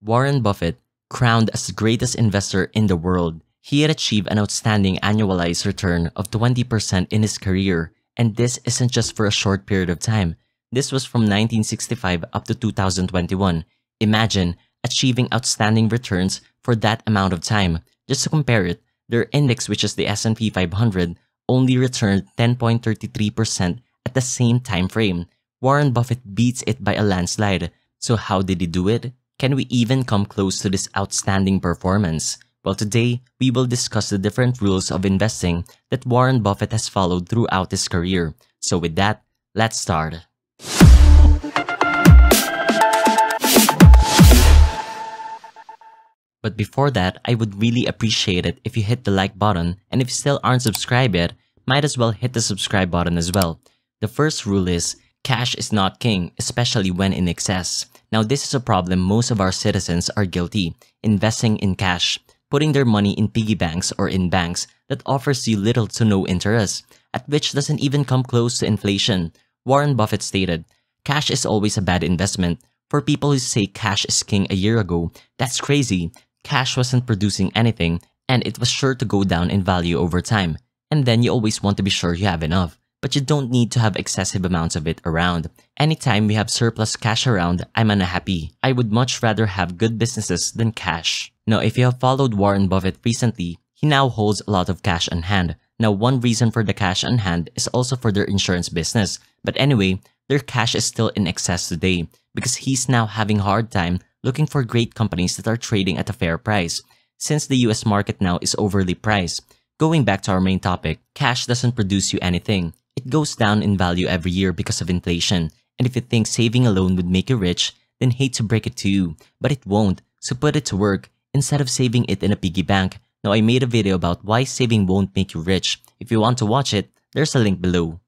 Warren Buffett, crowned as the greatest investor in the world, he had achieved an outstanding annualized return of 20% in his career, and this isn't just for a short period of time. This was from 1965 up to 2021. Imagine achieving outstanding returns for that amount of time. Just to compare it, their index, which is the S&P 500, only returned 10.33% at the same time frame. Warren Buffett beats it by a landslide. So how did he do it? Can we even come close to this outstanding performance? Well, today, we will discuss the different rules of investing that Warren Buffett has followed throughout his career. So with that, let's start. But before that, I would really appreciate it if you hit the like button and if you still aren't subscribed yet, might as well hit the subscribe button as well. The first rule is, cash is not king, especially when in excess. Now, this is a problem most of our citizens are guilty, investing in cash, putting their money in piggy banks or in banks that offers you little to no interest, at which doesn't even come close to inflation. Warren Buffett stated, cash is always a bad investment. For people who say cash is king a year ago, that's crazy. Cash wasn't producing anything and it was sure to go down in value over time. And then you always want to be sure you have enough but you don't need to have excessive amounts of it around. Anytime we have surplus cash around, I'm unhappy. I would much rather have good businesses than cash. Now, if you have followed Warren Buffett recently, he now holds a lot of cash on hand. Now, one reason for the cash on hand is also for their insurance business. But anyway, their cash is still in excess today because he's now having hard time looking for great companies that are trading at a fair price since the US market now is overly priced. Going back to our main topic, cash doesn't produce you anything. It goes down in value every year because of inflation, and if you think saving alone would make you rich, then hate to break it to you, but it won't, so put it to work instead of saving it in a piggy bank. Now I made a video about why saving won't make you rich. If you want to watch it, there's a link below.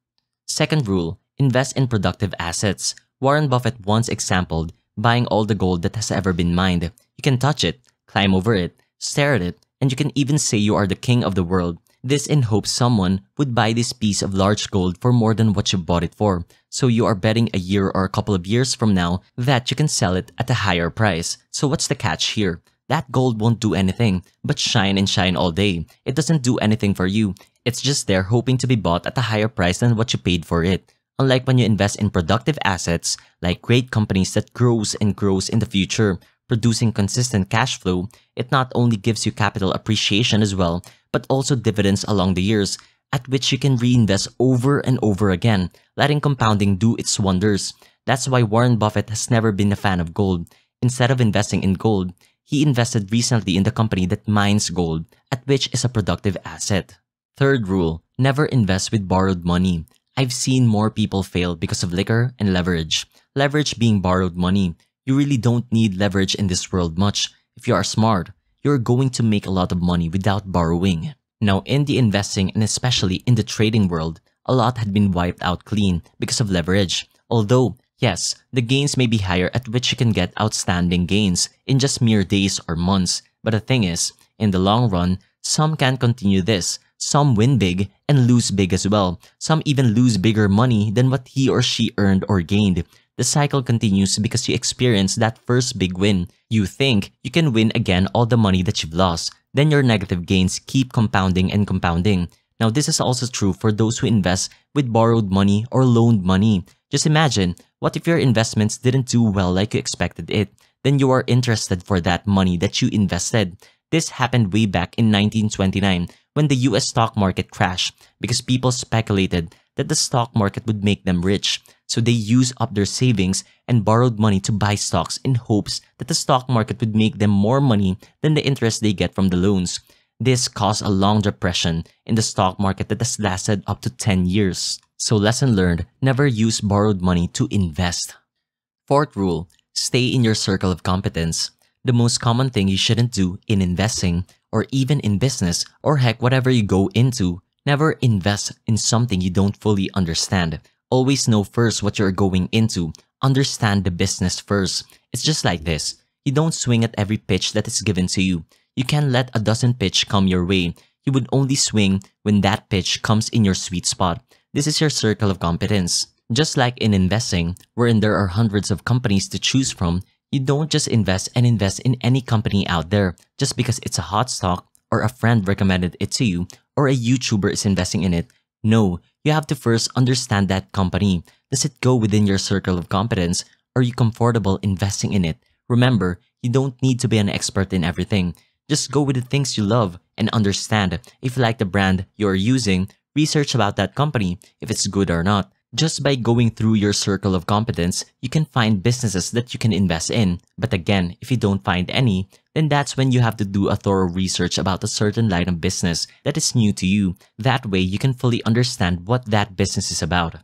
Second rule, invest in productive assets. Warren Buffett once exampled buying all the gold that has ever been mined. You can touch it, climb over it, stare at it, and you can even say you are the king of the world this in hopes someone would buy this piece of large gold for more than what you bought it for, so you are betting a year or a couple of years from now that you can sell it at a higher price. So what's the catch here? That gold won't do anything, but shine and shine all day. It doesn't do anything for you. It's just there hoping to be bought at a higher price than what you paid for it. Unlike when you invest in productive assets, like great companies that grows and grows in the future, producing consistent cash flow, it not only gives you capital appreciation as well, but also dividends along the years, at which you can reinvest over and over again, letting compounding do its wonders. That's why Warren Buffett has never been a fan of gold. Instead of investing in gold, he invested recently in the company that mines gold, at which is a productive asset. Third rule, never invest with borrowed money. I've seen more people fail because of liquor and leverage. Leverage being borrowed money. You really don't need leverage in this world much if you are smart you're going to make a lot of money without borrowing. Now, in the investing and especially in the trading world, a lot had been wiped out clean because of leverage. Although, yes, the gains may be higher at which you can get outstanding gains in just mere days or months. But the thing is, in the long run, some can continue this. Some win big and lose big as well. Some even lose bigger money than what he or she earned or gained. The cycle continues because you experience that first big win. You think you can win again all the money that you've lost. Then your negative gains keep compounding and compounding. Now, this is also true for those who invest with borrowed money or loaned money. Just imagine, what if your investments didn't do well like you expected it? Then you are interested for that money that you invested. This happened way back in 1929 when the US stock market crashed because people speculated that the stock market would make them rich, so they used up their savings and borrowed money to buy stocks in hopes that the stock market would make them more money than the interest they get from the loans. This caused a long depression in the stock market that has lasted up to 10 years. So lesson learned, never use borrowed money to invest. Fourth rule, stay in your circle of competence. The most common thing you shouldn't do in investing or even in business or heck whatever you go into Never invest in something you don't fully understand. Always know first what you're going into. Understand the business first. It's just like this. You don't swing at every pitch that is given to you. You can let a dozen pitch come your way. You would only swing when that pitch comes in your sweet spot. This is your circle of competence. Just like in investing, wherein there are hundreds of companies to choose from, you don't just invest and invest in any company out there just because it's a hot stock or a friend recommended it to you or a YouTuber is investing in it. No, you have to first understand that company. Does it go within your circle of competence? Are you comfortable investing in it? Remember, you don't need to be an expert in everything. Just go with the things you love and understand. If you like the brand you're using, research about that company, if it's good or not. Just by going through your circle of competence, you can find businesses that you can invest in. But again, if you don't find any, then that's when you have to do a thorough research about a certain line of business that is new to you. That way, you can fully understand what that business is about.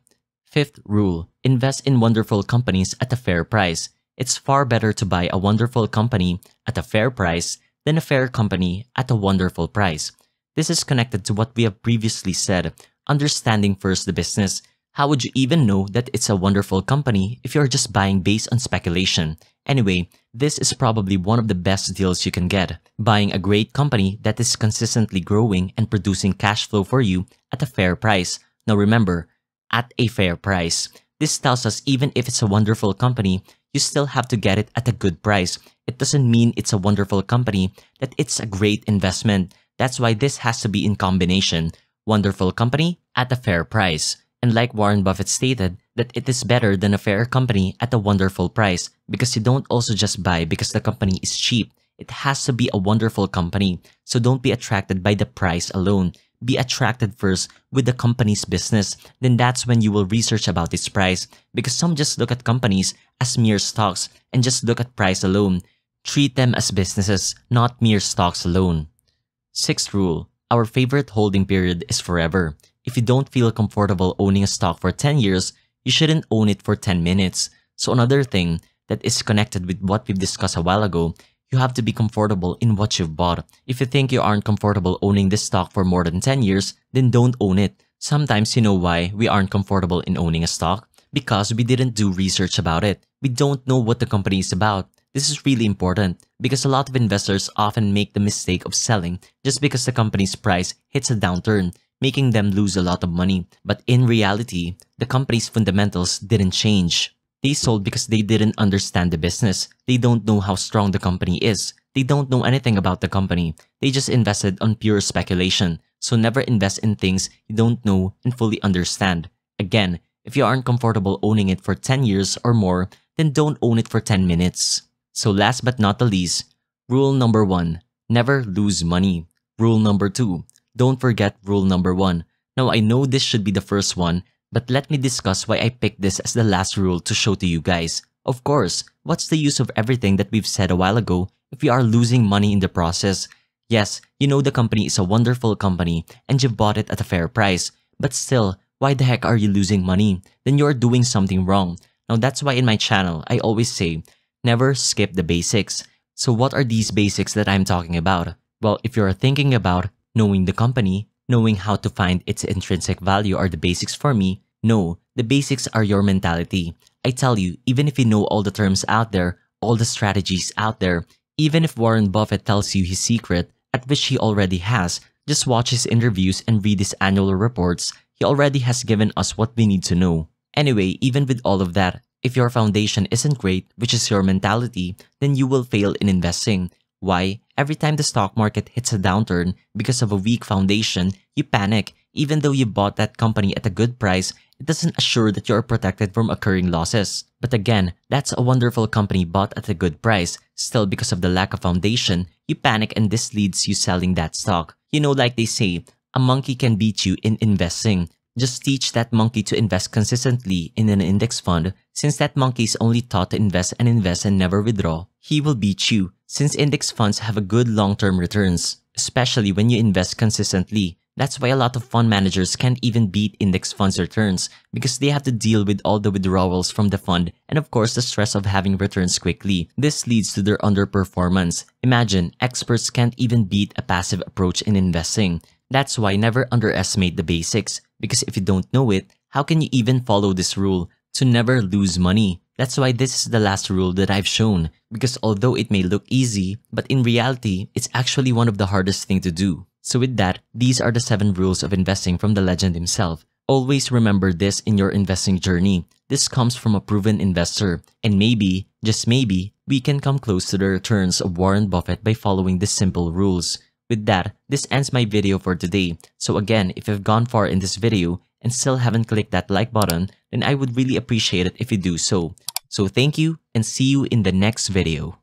Fifth rule, invest in wonderful companies at a fair price. It's far better to buy a wonderful company at a fair price than a fair company at a wonderful price. This is connected to what we have previously said, understanding first the business. How would you even know that it's a wonderful company if you're just buying based on speculation? Anyway, this is probably one of the best deals you can get, buying a great company that is consistently growing and producing cash flow for you at a fair price. Now remember, at a fair price. This tells us even if it's a wonderful company, you still have to get it at a good price. It doesn't mean it's a wonderful company that it's a great investment. That's why this has to be in combination. Wonderful company at a fair price. And like Warren Buffett stated, that it is better than a fair company at a wonderful price because you don't also just buy because the company is cheap. It has to be a wonderful company, so don't be attracted by the price alone. Be attracted first with the company's business, then that's when you will research about its price because some just look at companies as mere stocks and just look at price alone. Treat them as businesses, not mere stocks alone. Sixth rule, our favorite holding period is forever. If you don't feel comfortable owning a stock for 10 years, you shouldn't own it for 10 minutes. So another thing that is connected with what we've discussed a while ago, you have to be comfortable in what you've bought. If you think you aren't comfortable owning this stock for more than 10 years, then don't own it. Sometimes you know why we aren't comfortable in owning a stock? Because we didn't do research about it. We don't know what the company is about. This is really important because a lot of investors often make the mistake of selling just because the company's price hits a downturn making them lose a lot of money. But in reality, the company's fundamentals didn't change. They sold because they didn't understand the business. They don't know how strong the company is. They don't know anything about the company. They just invested on pure speculation. So never invest in things you don't know and fully understand. Again, if you aren't comfortable owning it for 10 years or more, then don't own it for 10 minutes. So last but not the least, rule number one, never lose money. Rule number two, don't forget rule number one. Now I know this should be the first one, but let me discuss why I picked this as the last rule to show to you guys. Of course, what's the use of everything that we've said a while ago if we are losing money in the process? Yes, you know the company is a wonderful company and you've bought it at a fair price, but still, why the heck are you losing money? Then you're doing something wrong. Now that's why in my channel, I always say, never skip the basics. So what are these basics that I'm talking about? Well, if you're thinking about knowing the company, knowing how to find its intrinsic value are the basics for me. No, the basics are your mentality. I tell you, even if you know all the terms out there, all the strategies out there, even if Warren Buffett tells you his secret, at which he already has, just watch his interviews and read his annual reports. He already has given us what we need to know. Anyway, even with all of that, if your foundation isn't great, which is your mentality, then you will fail in investing. Why, every time the stock market hits a downturn because of a weak foundation, you panic. Even though you bought that company at a good price, it doesn't assure that you are protected from occurring losses. But again, that's a wonderful company bought at a good price. Still, because of the lack of foundation, you panic and this leads you selling that stock. You know, like they say, a monkey can beat you in investing. Just teach that monkey to invest consistently in an index fund since that monkey is only taught to invest and invest and never withdraw. He will beat you since index funds have a good long-term returns, especially when you invest consistently. That's why a lot of fund managers can't even beat index funds returns because they have to deal with all the withdrawals from the fund and of course the stress of having returns quickly. This leads to their underperformance. Imagine, experts can't even beat a passive approach in investing. That's why never underestimate the basics because if you don't know it, how can you even follow this rule to never lose money? That's why this is the last rule that I've shown because although it may look easy, but in reality, it's actually one of the hardest thing to do. So with that, these are the 7 rules of investing from the legend himself. Always remember this in your investing journey. This comes from a proven investor and maybe, just maybe, we can come close to the returns of Warren Buffett by following these simple rules. With that, this ends my video for today. So again, if you've gone far in this video and still haven't clicked that like button, then I would really appreciate it if you do so. So thank you and see you in the next video.